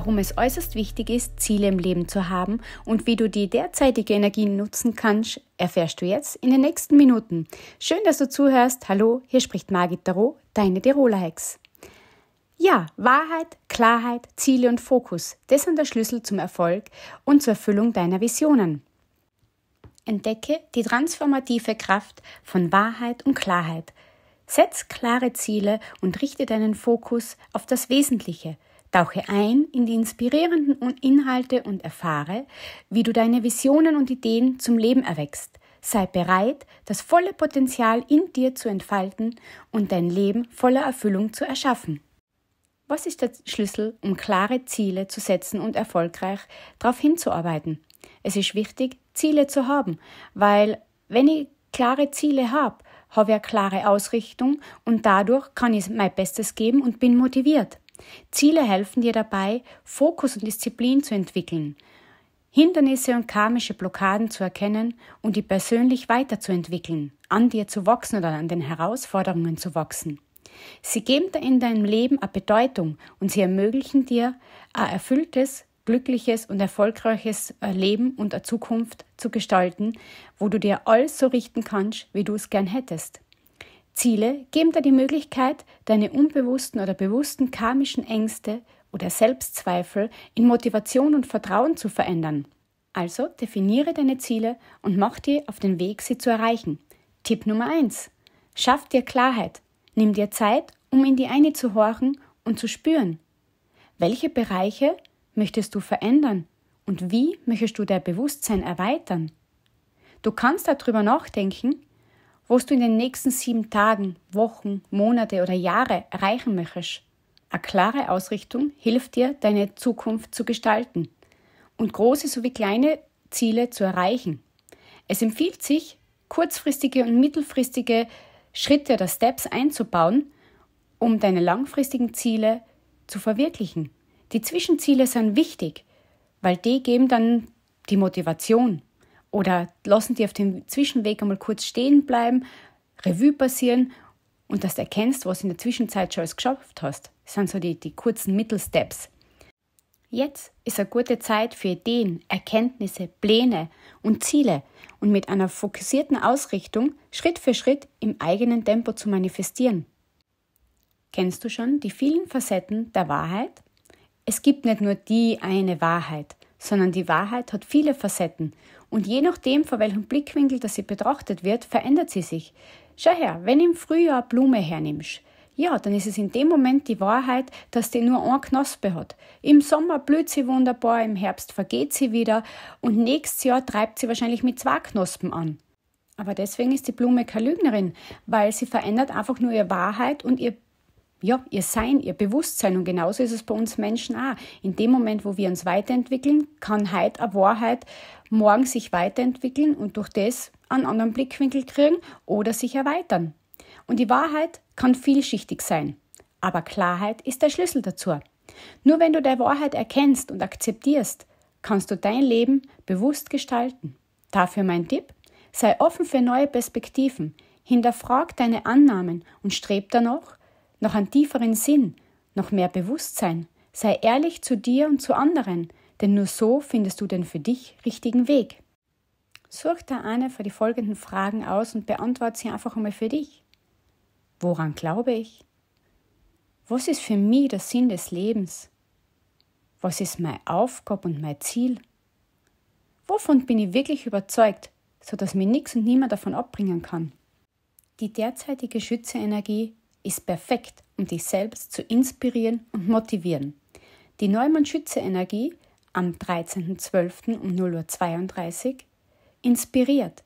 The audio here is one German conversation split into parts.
warum es äußerst wichtig ist, Ziele im Leben zu haben und wie du die derzeitige Energie nutzen kannst, erfährst du jetzt in den nächsten Minuten. Schön, dass du zuhörst. Hallo, hier spricht Margit Darot, deine Tiroler Hex. Ja, Wahrheit, Klarheit, Ziele und Fokus, das sind der Schlüssel zum Erfolg und zur Erfüllung deiner Visionen. Entdecke die transformative Kraft von Wahrheit und Klarheit. Setz klare Ziele und richte deinen Fokus auf das Wesentliche – Tauche ein in die inspirierenden Inhalte und erfahre, wie du deine Visionen und Ideen zum Leben erwächst. Sei bereit, das volle Potenzial in dir zu entfalten und dein Leben voller Erfüllung zu erschaffen. Was ist der Schlüssel, um klare Ziele zu setzen und erfolgreich darauf hinzuarbeiten? Es ist wichtig, Ziele zu haben, weil wenn ich klare Ziele habe, habe ich eine klare Ausrichtung und dadurch kann ich mein Bestes geben und bin motiviert. Ziele helfen dir dabei, Fokus und Disziplin zu entwickeln, Hindernisse und karmische Blockaden zu erkennen und die persönlich weiterzuentwickeln, an dir zu wachsen oder an den Herausforderungen zu wachsen. Sie geben dir in deinem Leben eine Bedeutung und sie ermöglichen dir ein erfülltes, glückliches und erfolgreiches äh, Leben und eine Zukunft zu gestalten, wo du dir alles so richten kannst, wie du es gern hättest. Ziele geben dir die Möglichkeit, deine unbewussten oder bewussten karmischen Ängste oder Selbstzweifel in Motivation und Vertrauen zu verändern. Also definiere deine Ziele und mach dir auf den Weg, sie zu erreichen. Tipp Nummer 1. Schaff dir Klarheit. Nimm dir Zeit, um in die eine zu horchen und zu spüren. Welche Bereiche möchtest du verändern und wie möchtest du dein Bewusstsein erweitern? Du kannst darüber nachdenken, was du in den nächsten sieben Tagen, Wochen, Monate oder Jahre erreichen möchtest. Eine klare Ausrichtung hilft dir, deine Zukunft zu gestalten und große sowie kleine Ziele zu erreichen. Es empfiehlt sich, kurzfristige und mittelfristige Schritte oder Steps einzubauen, um deine langfristigen Ziele zu verwirklichen. Die Zwischenziele sind wichtig, weil die geben dann die Motivation oder lassen die auf dem Zwischenweg einmal kurz stehen bleiben, Revue passieren und dass du erkennst, was in der Zwischenzeit schon alles geschafft hast. Das sind so die, die kurzen Mittelsteps. Jetzt ist eine gute Zeit für Ideen, Erkenntnisse, Pläne und Ziele und mit einer fokussierten Ausrichtung Schritt für Schritt im eigenen Tempo zu manifestieren. Kennst du schon die vielen Facetten der Wahrheit? Es gibt nicht nur die eine Wahrheit, sondern die Wahrheit hat viele Facetten und je nachdem, vor welchem Blickwinkel das sie betrachtet wird, verändert sie sich. Schau her, wenn im Frühjahr Blume hernimmst, ja, dann ist es in dem Moment die Wahrheit, dass die nur eine Knospe hat. Im Sommer blüht sie wunderbar, im Herbst vergeht sie wieder und nächstes Jahr treibt sie wahrscheinlich mit zwei Knospen an. Aber deswegen ist die Blume keine Lügnerin, weil sie verändert einfach nur ihre Wahrheit und ihr ja, ihr Sein, ihr Bewusstsein. Und genauso ist es bei uns Menschen auch. In dem Moment, wo wir uns weiterentwickeln, kann heute eine Wahrheit morgen sich weiterentwickeln und durch das einen anderen Blickwinkel kriegen oder sich erweitern. Und die Wahrheit kann vielschichtig sein. Aber Klarheit ist der Schlüssel dazu. Nur wenn du der Wahrheit erkennst und akzeptierst, kannst du dein Leben bewusst gestalten. Dafür mein Tipp, sei offen für neue Perspektiven, hinterfrag deine Annahmen und streb danach, noch einen tieferen Sinn, noch mehr Bewusstsein. Sei ehrlich zu dir und zu anderen, denn nur so findest du den für dich richtigen Weg. Such da eine für die folgenden Fragen aus und beantworte sie einfach einmal für dich. Woran glaube ich? Was ist für mich der Sinn des Lebens? Was ist meine Aufgabe und mein Ziel? Wovon bin ich wirklich überzeugt, sodass mir nichts und niemand davon abbringen kann? Die derzeitige schütze ist perfekt, um dich selbst zu inspirieren und motivieren. Die Neumann-Schütze-Energie am 13.12. um 0.32 Uhr inspiriert,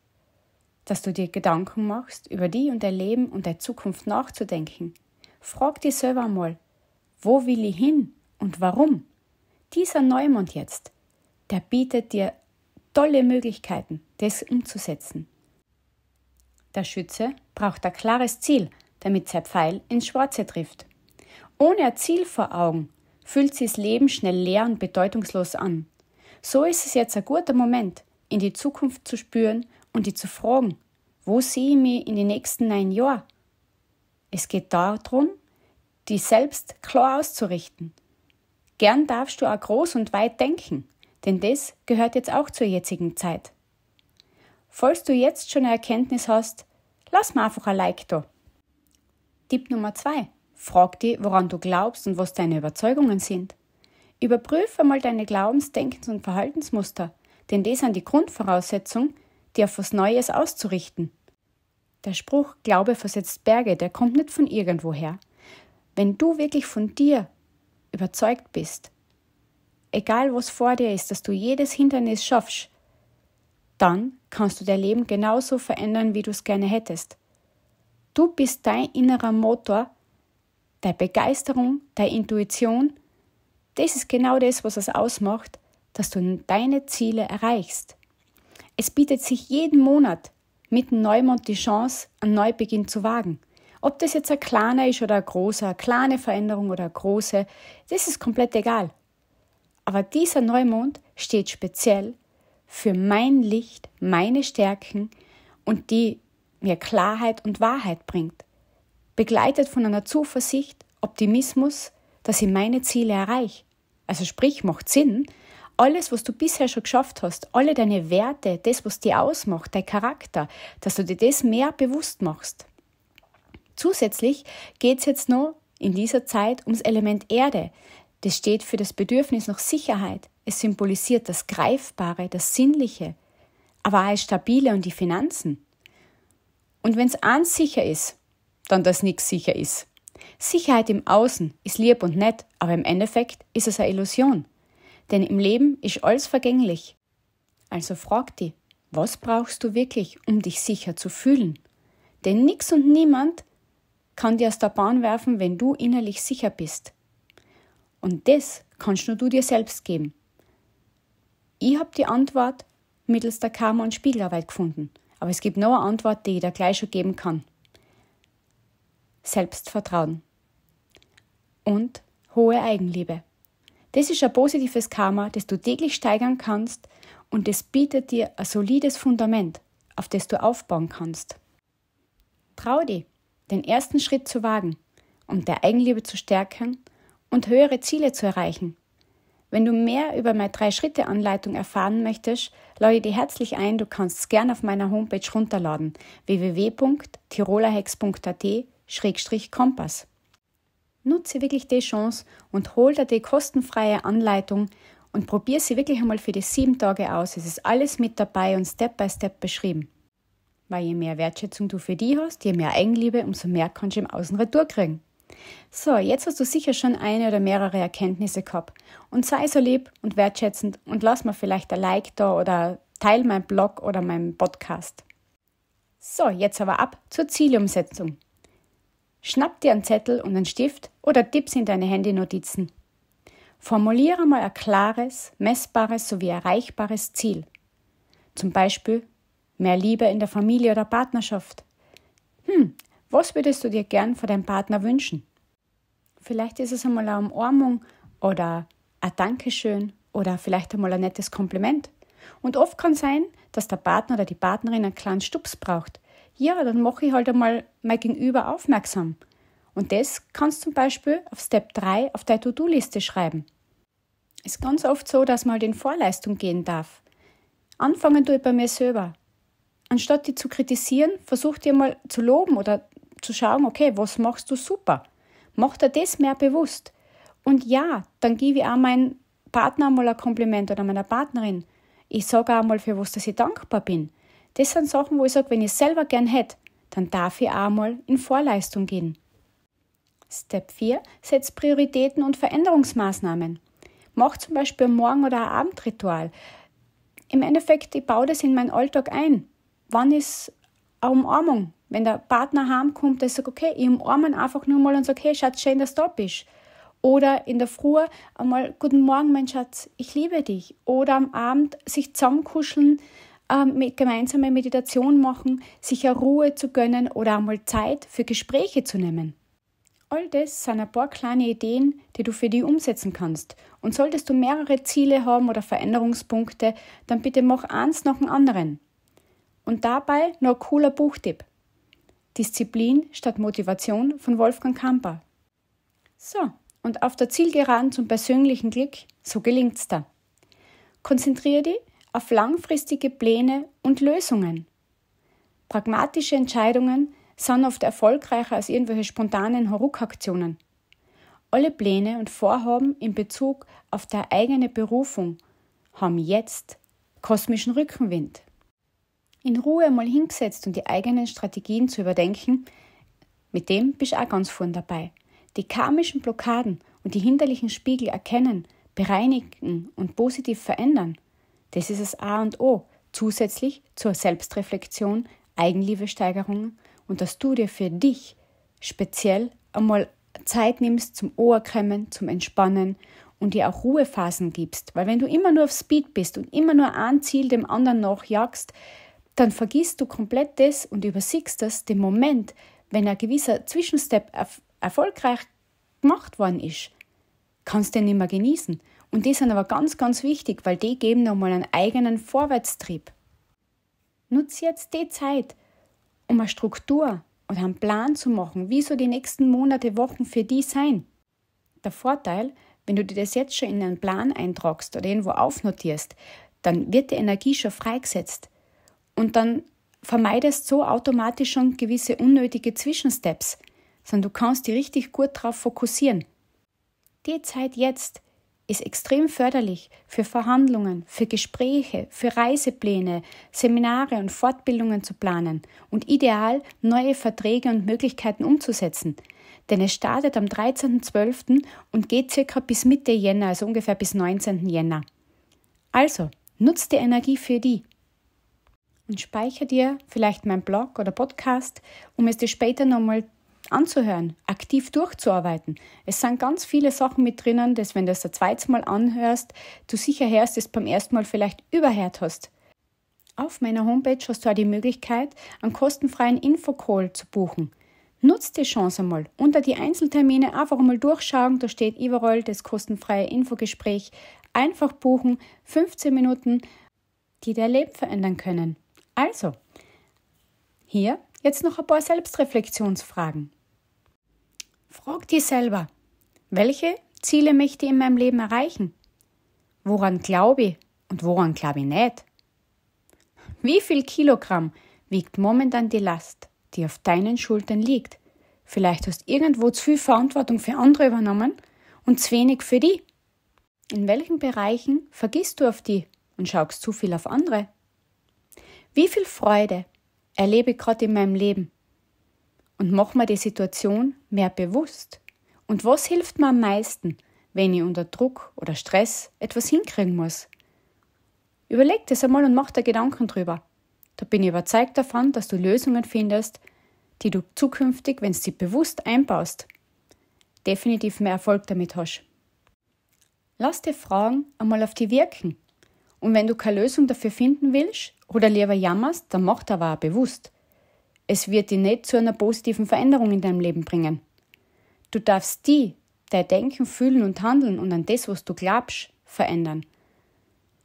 dass du dir Gedanken machst, über die und dein Leben und deine Zukunft nachzudenken. Frag dich selber mal, wo will ich hin und warum? Dieser Neumond jetzt, der bietet dir tolle Möglichkeiten, das umzusetzen. Der Schütze braucht ein klares Ziel – damit sein Pfeil ins Schwarze trifft. Ohne ein Ziel vor Augen fühlt sich das Leben schnell leer und bedeutungslos an. So ist es jetzt ein guter Moment, in die Zukunft zu spüren und die zu fragen, wo sehe ich mich in den nächsten neun Jahren? Es geht darum, die selbst klar auszurichten. Gern darfst du auch groß und weit denken, denn das gehört jetzt auch zur jetzigen Zeit. Falls du jetzt schon eine Erkenntnis hast, lass mir einfach ein Like da. Tipp Nummer zwei: Frag dich, woran du glaubst und was deine Überzeugungen sind. Überprüfe einmal deine Glaubens-, Denkens- und Verhaltensmuster, denn die sind die Grundvoraussetzung, dir auf was Neues auszurichten. Der Spruch Glaube versetzt Berge, der kommt nicht von irgendwoher. Wenn du wirklich von dir überzeugt bist, egal was vor dir ist, dass du jedes Hindernis schaffst, dann kannst du dein Leben genauso verändern, wie du es gerne hättest. Du bist dein innerer Motor, deine Begeisterung, deine Intuition. Das ist genau das, was es ausmacht, dass du deine Ziele erreichst. Es bietet sich jeden Monat mit dem Neumond die Chance, einen Neubeginn zu wagen. Ob das jetzt ein kleiner ist oder ein großer, eine kleine Veränderung oder eine große, das ist komplett egal. Aber dieser Neumond steht speziell für mein Licht, meine Stärken und die mir Klarheit und Wahrheit bringt, begleitet von einer Zuversicht, Optimismus, dass ich meine Ziele erreiche. Also sprich, macht Sinn, alles, was du bisher schon geschafft hast, alle deine Werte, das, was dir ausmacht, dein Charakter, dass du dir das mehr bewusst machst. Zusätzlich geht es jetzt noch in dieser Zeit ums Element Erde. Das steht für das Bedürfnis nach Sicherheit. Es symbolisiert das Greifbare, das Sinnliche, aber auch als Stabile und die Finanzen. Und wenn's eins sicher ist, dann dass nix sicher ist. Sicherheit im Außen ist lieb und nett, aber im Endeffekt ist es eine Illusion. Denn im Leben ist alles vergänglich. Also frag dich, was brauchst du wirklich, um dich sicher zu fühlen? Denn nix und niemand kann dir aus der Bahn werfen, wenn du innerlich sicher bist. Und das kannst nur du dir selbst geben. Ich habe die Antwort mittels der Karma- und Spiegelarbeit gefunden – aber es gibt noch eine Antwort, die ich da gleich schon geben kann. Selbstvertrauen. Und hohe Eigenliebe. Das ist ein positives Karma, das du täglich steigern kannst und das bietet dir ein solides Fundament, auf das du aufbauen kannst. Trau dir, den ersten Schritt zu wagen, um der Eigenliebe zu stärken und höhere Ziele zu erreichen wenn du mehr über meine Drei-Schritte-Anleitung erfahren möchtest, lade dich herzlich ein, du kannst es gerne auf meiner Homepage runterladen www.tirolerhex.at-kompass. Nutze wirklich die Chance und hol dir die kostenfreie Anleitung und probier sie wirklich einmal für die sieben Tage aus. Es ist alles mit dabei und Step by Step beschrieben. Weil je mehr Wertschätzung du für die hast, je mehr Eigenliebe, umso mehr kannst du im Außenretour kriegen. So, jetzt hast du sicher schon eine oder mehrere Erkenntnisse gehabt. Und sei so lieb und wertschätzend und lass mir vielleicht ein Like da oder teil meinen Blog oder meinen Podcast. So, jetzt aber ab zur Zielumsetzung. Schnapp dir einen Zettel und einen Stift oder Tipps in deine Handynotizen. Formuliere mal ein klares, messbares sowie erreichbares Ziel. Zum Beispiel mehr Liebe in der Familie oder Partnerschaft. Hm, was würdest du dir gern von deinem Partner wünschen? Vielleicht ist es einmal eine Umarmung oder ein Dankeschön oder vielleicht einmal ein nettes Kompliment. Und oft kann sein, dass der Partner oder die Partnerin einen kleinen Stups braucht. Ja, dann mache ich halt einmal mein Gegenüber aufmerksam. Und das kannst du zum Beispiel auf Step 3 auf deine To-Do-Liste schreiben. ist ganz oft so, dass man halt in Vorleistung gehen darf. Anfangen tue ich bei mir selber. Anstatt die zu kritisieren, versuch dir mal zu loben oder zu schauen, okay, was machst du super? Macht er das mehr bewusst. Und ja, dann gebe ich auch meinem Partner mal ein Kompliment oder meiner Partnerin. Ich sage auch mal, für was dass ich dankbar bin. Das sind Sachen, wo ich sage, wenn ich es selber gern hätte, dann darf ich auch mal in Vorleistung gehen. Step 4 setzt Prioritäten und Veränderungsmaßnahmen. Mach zum Beispiel ein Morgen- oder ein Abendritual. Im Endeffekt, ich baue das in meinen Alltag ein. Wann ist eine Umarmung. Wenn der Partner heimkommt, der sagt, okay, ich umarme ihn einfach nur mal und sage, hey Schatz, schön, dass du da bist. Oder in der Früh einmal, guten Morgen, mein Schatz, ich liebe dich. Oder am Abend sich zusammenkuscheln, ähm, mit, gemeinsame Meditation machen, sich eine Ruhe zu gönnen oder einmal Zeit für Gespräche zu nehmen. All das sind ein paar kleine Ideen, die du für dich umsetzen kannst. Und solltest du mehrere Ziele haben oder Veränderungspunkte, dann bitte mach eins nach dem anderen. Und dabei noch ein cooler Buchtipp. Disziplin statt Motivation von Wolfgang Kamper. So, und auf der Zielgeraden zum persönlichen Glück, so gelingt's da. Konzentriere dich auf langfristige Pläne und Lösungen. Pragmatische Entscheidungen sind oft erfolgreicher als irgendwelche spontanen Horuk-Aktionen. Alle Pläne und Vorhaben in Bezug auf deine eigene Berufung haben jetzt kosmischen Rückenwind in Ruhe mal hingesetzt und die eigenen Strategien zu überdenken, mit dem bist du auch ganz vorn dabei. Die karmischen Blockaden und die hinderlichen Spiegel erkennen, bereinigen und positiv verändern, das ist das A und O, zusätzlich zur Selbstreflexion, Eigenliebesteigerung und dass du dir für dich speziell einmal Zeit nimmst zum Ohrkremmen, zum Entspannen und dir auch Ruhephasen gibst. Weil wenn du immer nur auf Speed bist und immer nur ein Ziel dem anderen nachjagst, dann vergisst du komplett das und übersiegst das, den Moment, wenn ein gewisser Zwischenstep erfolgreich gemacht worden ist, kannst du den nicht mehr genießen. Und die sind aber ganz, ganz wichtig, weil die geben nochmal einen eigenen Vorwärtstrieb. Nutze jetzt die Zeit, um eine Struktur oder einen Plan zu machen, wie so die nächsten Monate, Wochen für die sein. Der Vorteil, wenn du dir das jetzt schon in einen Plan eintragst oder irgendwo aufnotierst, dann wird die Energie schon freigesetzt und dann vermeidest so automatisch schon gewisse unnötige Zwischensteps, sondern du kannst dich richtig gut darauf fokussieren. Die Zeit jetzt ist extrem förderlich für Verhandlungen, für Gespräche, für Reisepläne, Seminare und Fortbildungen zu planen und ideal neue Verträge und Möglichkeiten umzusetzen. Denn es startet am 13.12. und geht circa bis Mitte Jänner, also ungefähr bis 19. Jänner. Also, nutzt die Energie für die und speichere dir vielleicht meinen Blog oder Podcast, um es dir später nochmal anzuhören, aktiv durchzuarbeiten. Es sind ganz viele Sachen mit drinnen, dass wenn du es ein zweites Mal anhörst, du sicher hörst, es beim ersten Mal vielleicht überhört hast. Auf meiner Homepage hast du auch die Möglichkeit, einen kostenfreien Infocall zu buchen. Nutz die Chance mal. Unter die Einzeltermine einfach mal durchschauen, da steht überall das kostenfreie Infogespräch. Einfach buchen, 15 Minuten, die dein Leben verändern können. Also, hier jetzt noch ein paar Selbstreflexionsfragen. Frag dich selber, welche Ziele möchte ich in meinem Leben erreichen? Woran glaube ich und woran glaube ich nicht? Wie viel Kilogramm wiegt momentan die Last, die auf deinen Schultern liegt? Vielleicht hast du irgendwo zu viel Verantwortung für andere übernommen und zu wenig für die. In welchen Bereichen vergisst du auf die und schaust zu viel auf andere? Wie viel Freude erlebe ich gerade in meinem Leben? Und mach mir die Situation mehr bewusst. Und was hilft mir am meisten, wenn ich unter Druck oder Stress etwas hinkriegen muss? Überleg das einmal und mach dir Gedanken drüber. Da bin ich überzeugt davon, dass du Lösungen findest, die du zukünftig, wenn du sie bewusst einbaust, definitiv mehr Erfolg damit hast. Lass die Fragen einmal auf die wirken. Und wenn du keine Lösung dafür finden willst oder lieber jammerst, dann mach da war bewusst. Es wird dich nicht zu einer positiven Veränderung in deinem Leben bringen. Du darfst die, dein Denken, Fühlen und Handeln und an das, was du glaubst, verändern.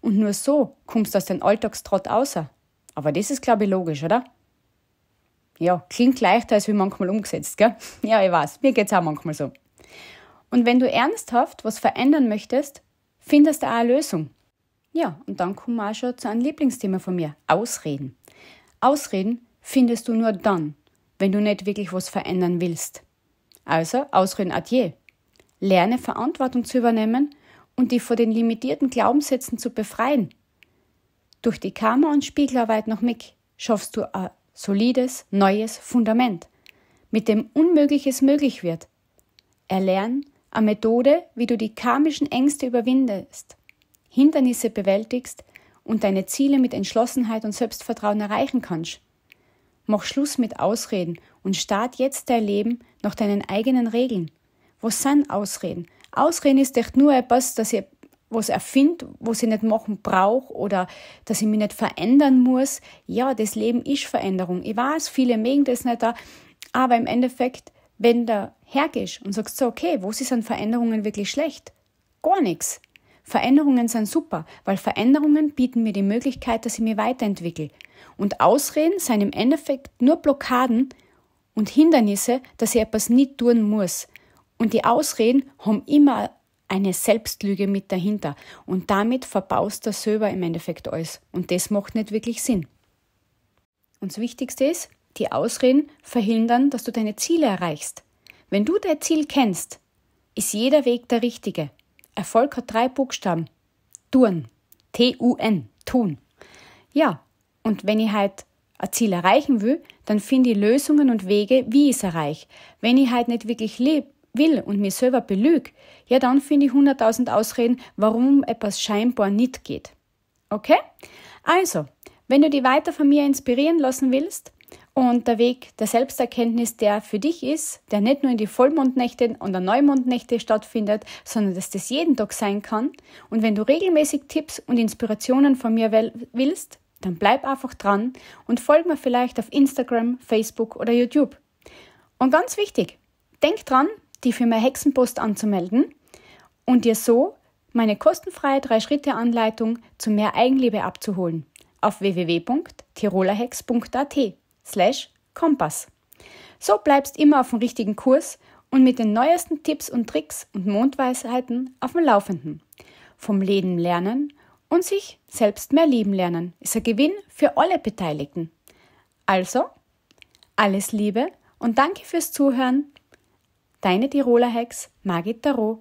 Und nur so kommst du aus deinem Alltagstrott außer. Aber das ist, glaube ich, logisch, oder? Ja, klingt leichter, als wie manchmal umgesetzt, gell? Ja, ich weiß, mir geht's auch manchmal so. Und wenn du ernsthaft was verändern möchtest, findest du auch eine Lösung. Ja, und dann kommen wir auch schon zu einem Lieblingsthema von mir, Ausreden. Ausreden findest du nur dann, wenn du nicht wirklich was verändern willst. Also Ausreden adieu. Lerne Verantwortung zu übernehmen und dich vor den limitierten Glaubenssätzen zu befreien. Durch die Karma- und Spiegelarbeit noch mit schaffst du ein solides, neues Fundament, mit dem Unmögliches möglich wird. Erlern eine Methode, wie du die karmischen Ängste überwindest Hindernisse bewältigst und deine Ziele mit Entschlossenheit und Selbstvertrauen erreichen kannst. Mach Schluss mit Ausreden und start jetzt dein Leben nach deinen eigenen Regeln. Was sind Ausreden? Ausreden ist echt nur etwas, das ich was erfind, was ich nicht machen brauche oder dass ich mich nicht verändern muss. Ja, das Leben ist Veränderung. Ich weiß, viele mögen das nicht da, aber im Endeffekt, wenn du hergehst und sagst so, okay, was ist an Veränderungen wirklich schlecht? Gar nichts. Veränderungen sind super, weil Veränderungen bieten mir die Möglichkeit, dass ich mich weiterentwickle. Und Ausreden sind im Endeffekt nur Blockaden und Hindernisse, dass ich etwas nicht tun muss. Und die Ausreden haben immer eine Selbstlüge mit dahinter. Und damit verbaust der selber im Endeffekt alles. Und das macht nicht wirklich Sinn. Und das Wichtigste ist, die Ausreden verhindern, dass du deine Ziele erreichst. Wenn du dein Ziel kennst, ist jeder Weg der richtige. Erfolg hat drei Buchstaben. Tun. T-U-N. Tun. Ja, und wenn ich halt ein Ziel erreichen will, dann finde ich Lösungen und Wege, wie ich es erreiche. Wenn ich halt nicht wirklich lebe, will und mich selber belüge, ja, dann finde ich 100.000 Ausreden, warum etwas scheinbar nicht geht. Okay? Also, wenn du dich weiter von mir inspirieren lassen willst, und der Weg der Selbsterkenntnis, der für dich ist, der nicht nur in die Vollmondnächte und der Neumondnächte stattfindet, sondern dass das jeden Tag sein kann. Und wenn du regelmäßig Tipps und Inspirationen von mir willst, dann bleib einfach dran und folg mir vielleicht auf Instagram, Facebook oder YouTube. Und ganz wichtig, denk dran, die Firma Hexenpost anzumelden und dir so meine kostenfreie 3-Schritte-Anleitung zu mehr Eigenliebe abzuholen auf www.tirolerhex.at slash Kompass. So bleibst immer auf dem richtigen Kurs und mit den neuesten Tipps und Tricks und Mondweisheiten auf dem Laufenden. Vom Leben lernen und sich selbst mehr lieben lernen ist ein Gewinn für alle Beteiligten. Also, alles Liebe und danke fürs Zuhören. Deine Tiroler Hex, Margit Tarot.